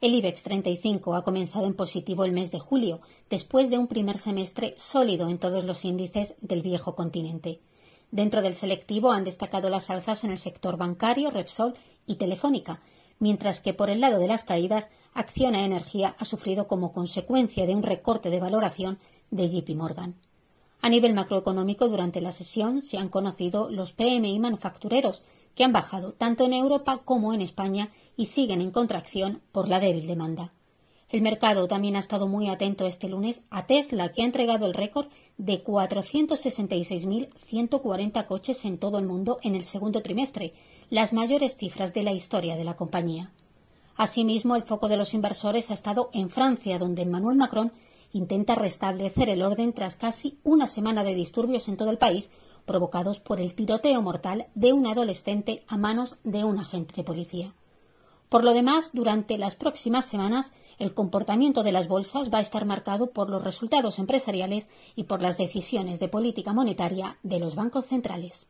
El IBEX 35 ha comenzado en positivo el mes de julio, después de un primer semestre sólido en todos los índices del viejo continente. Dentro del selectivo han destacado las alzas en el sector bancario, Repsol y Telefónica, mientras que por el lado de las caídas, Acciona Energía ha sufrido como consecuencia de un recorte de valoración de JP Morgan. A nivel macroeconómico, durante la sesión se han conocido los PMI manufactureros, que han bajado tanto en Europa como en España y siguen en contracción por la débil demanda. El mercado también ha estado muy atento este lunes a Tesla, que ha entregado el récord de 466.140 coches en todo el mundo en el segundo trimestre, las mayores cifras de la historia de la compañía. Asimismo, el foco de los inversores ha estado en Francia, donde Emmanuel Macron intenta restablecer el orden tras casi una semana de disturbios en todo el país provocados por el tiroteo mortal de un adolescente a manos de un agente de policía. Por lo demás, durante las próximas semanas, el comportamiento de las bolsas va a estar marcado por los resultados empresariales y por las decisiones de política monetaria de los bancos centrales.